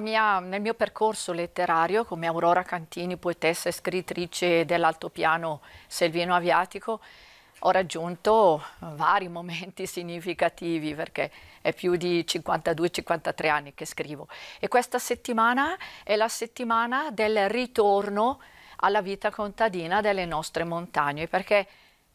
mia, nel mio percorso letterario come Aurora Cantini, poetessa e scrittrice dell'altopiano Selvino Aviatico, ho raggiunto vari momenti significativi perché è più di 52-53 anni che scrivo e questa settimana è la settimana del ritorno alla vita contadina delle nostre montagne perché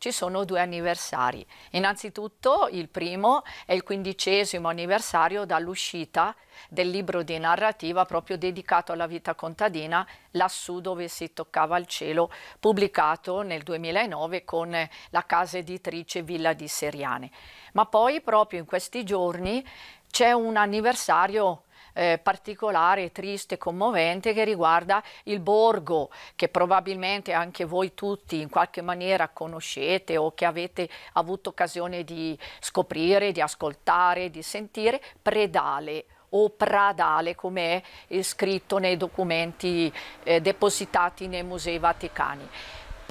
ci sono due anniversari. Innanzitutto il primo è il quindicesimo anniversario dall'uscita del libro di narrativa proprio dedicato alla vita contadina, lassù dove si toccava il cielo, pubblicato nel 2009 con la casa editrice Villa di Seriane. Ma poi proprio in questi giorni c'è un anniversario eh, particolare, triste, commovente che riguarda il borgo che probabilmente anche voi tutti in qualche maniera conoscete o che avete avuto occasione di scoprire, di ascoltare, di sentire, predale o pradale come è scritto nei documenti eh, depositati nei musei vaticani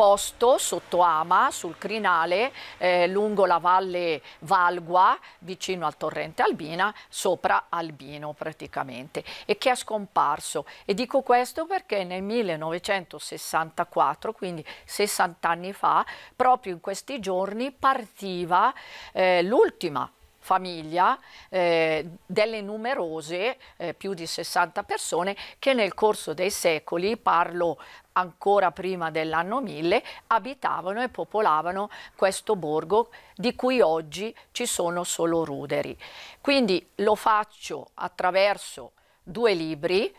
posto sotto Ama, sul Crinale, eh, lungo la valle Valgua, vicino al torrente Albina, sopra Albino praticamente, e che è scomparso. E dico questo perché nel 1964, quindi 60 anni fa, proprio in questi giorni partiva eh, l'ultima famiglia eh, delle numerose, eh, più di 60 persone, che nel corso dei secoli, parlo ancora prima dell'anno 1000, abitavano e popolavano questo borgo di cui oggi ci sono solo ruderi. Quindi lo faccio attraverso due libri,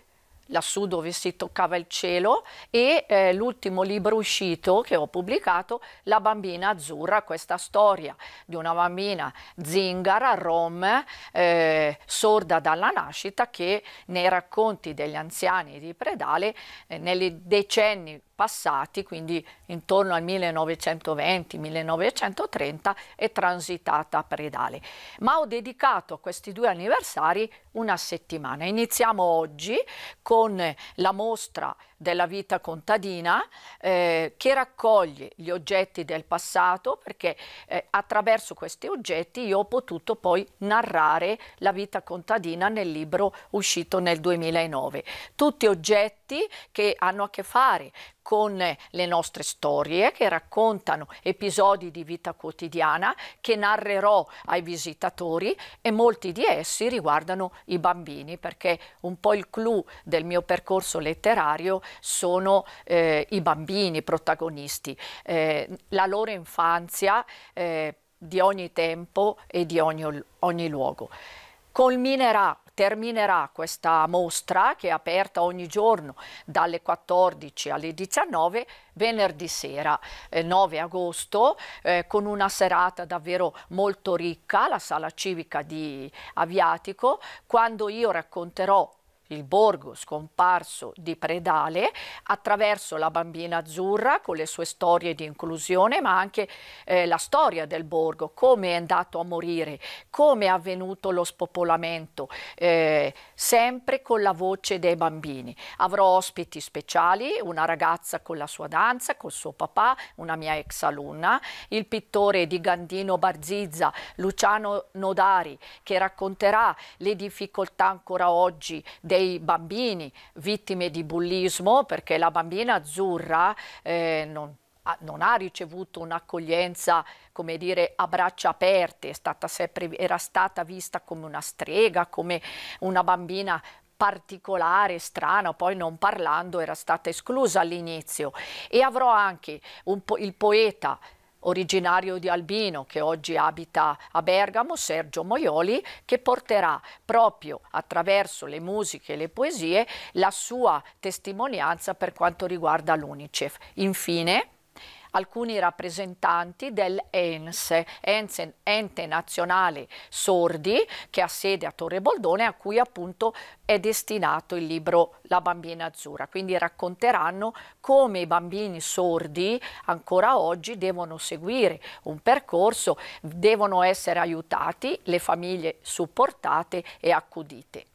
lassù dove si toccava il cielo e eh, l'ultimo libro uscito che ho pubblicato, La bambina azzurra, questa storia di una bambina zingara, rom, eh, sorda dalla nascita che nei racconti degli anziani di Predale eh, nei decenni passati, quindi intorno al 1920-1930, è transitata a Predale. Ma ho dedicato a questi due anniversari una settimana. Iniziamo oggi con la mostra della vita contadina eh, che raccoglie gli oggetti del passato perché eh, attraverso questi oggetti io ho potuto poi narrare la vita contadina nel libro uscito nel 2009. Tutti oggetti che hanno a che fare con le nostre storie che raccontano episodi di vita quotidiana che narrerò ai visitatori e molti di essi riguardano i bambini perché un po' il clou del mio percorso letterario sono eh, i bambini protagonisti, eh, la loro infanzia eh, di ogni tempo e di ogni, ogni luogo colminerà terminerà questa mostra che è aperta ogni giorno dalle 14 alle 19 venerdì sera eh, 9 agosto eh, con una serata davvero molto ricca la sala civica di Aviatico quando io racconterò il borgo scomparso di Predale attraverso la bambina azzurra con le sue storie di inclusione ma anche eh, la storia del borgo, come è andato a morire, come è avvenuto lo spopolamento, eh, sempre con la voce dei bambini. Avrò ospiti speciali, una ragazza con la sua danza, col suo papà, una mia ex alunna, il pittore di Gandino Barzizza, Luciano Nodari, che racconterà le difficoltà ancora oggi dei dei bambini vittime di bullismo perché la bambina azzurra eh, non, ha, non ha ricevuto un'accoglienza, come dire, a braccia aperte, stata sempre, era stata vista come una strega, come una bambina particolare, strana, poi non parlando era stata esclusa all'inizio. E avrò anche po il poeta originario di Albino che oggi abita a Bergamo, Sergio Moioli, che porterà proprio attraverso le musiche e le poesie la sua testimonianza per quanto riguarda l'Unicef. Infine, alcuni rappresentanti dell'ENSE, ENSE, Ente Nazionale Sordi, che ha sede a Torre Boldone, a cui appunto è destinato il libro La bambina azzurra. Quindi racconteranno come i bambini sordi ancora oggi devono seguire un percorso, devono essere aiutati, le famiglie supportate e accudite.